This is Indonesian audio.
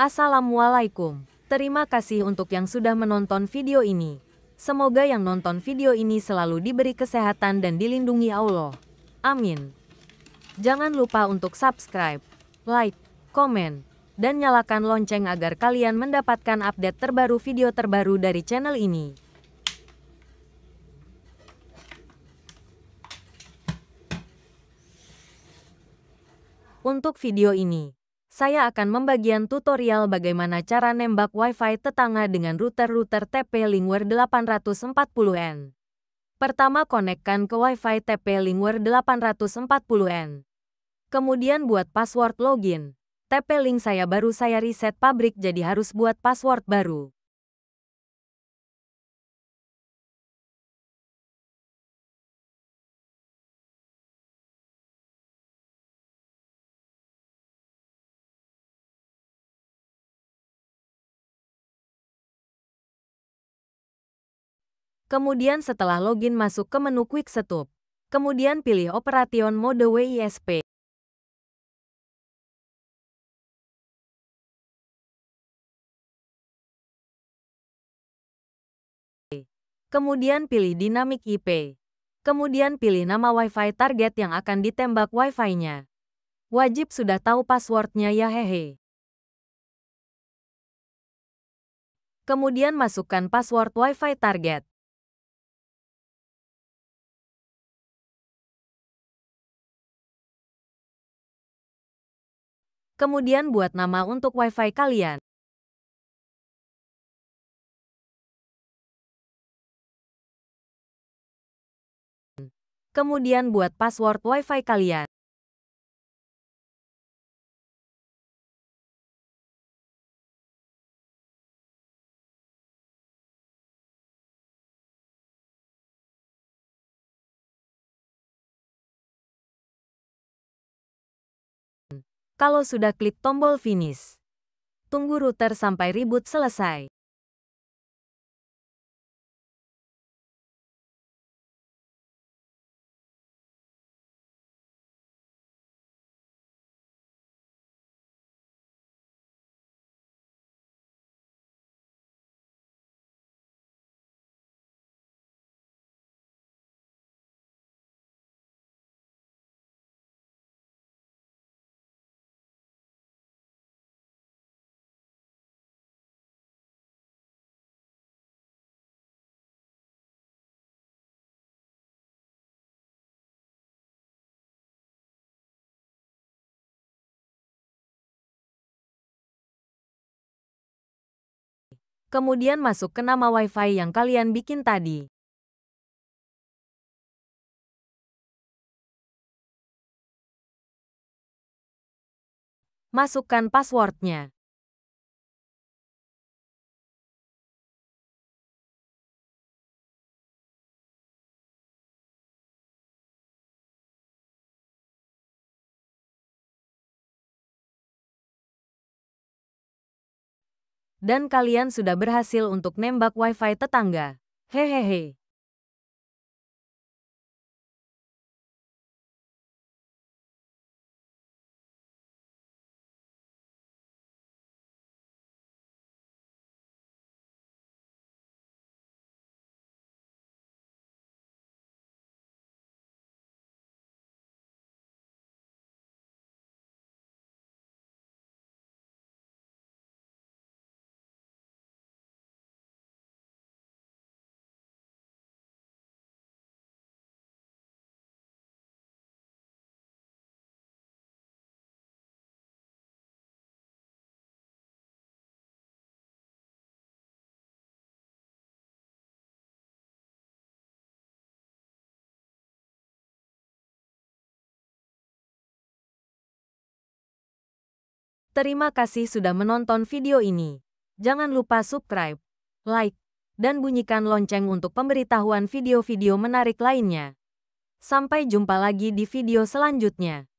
Assalamualaikum. Terima kasih untuk yang sudah menonton video ini. Semoga yang nonton video ini selalu diberi kesehatan dan dilindungi Allah. Amin. Jangan lupa untuk subscribe, like, komen, dan nyalakan lonceng agar kalian mendapatkan update terbaru video terbaru dari channel ini. Untuk video ini, saya akan membagian tutorial bagaimana cara nembak Wi-Fi tetangga dengan router-router TP-Linkware 840N. Pertama, konekkan ke Wi-Fi TP-Linkware 840N. Kemudian buat password login. TP-Link saya baru saya reset pabrik jadi harus buat password baru. Kemudian setelah login masuk ke menu Quick Setup. Kemudian pilih Operation Mode WISP. Kemudian pilih Dynamic IP. Kemudian pilih nama Wi-Fi target yang akan ditembak Wi-Fi-nya. Wajib sudah tahu passwordnya ya hehe. Kemudian masukkan password Wi-Fi target. kemudian buat nama untuk WiFi kalian. Kemudian buat password WiFi kalian. kalau sudah klik tombol finish. Tunggu router sampai ribut selesai. kemudian masuk ke nama WiFi yang kalian bikin tadi. Masukkan passwordnya. Dan kalian sudah berhasil untuk nembak wifi tetangga. Hehehe. Terima kasih sudah menonton video ini. Jangan lupa subscribe, like, dan bunyikan lonceng untuk pemberitahuan video-video menarik lainnya. Sampai jumpa lagi di video selanjutnya.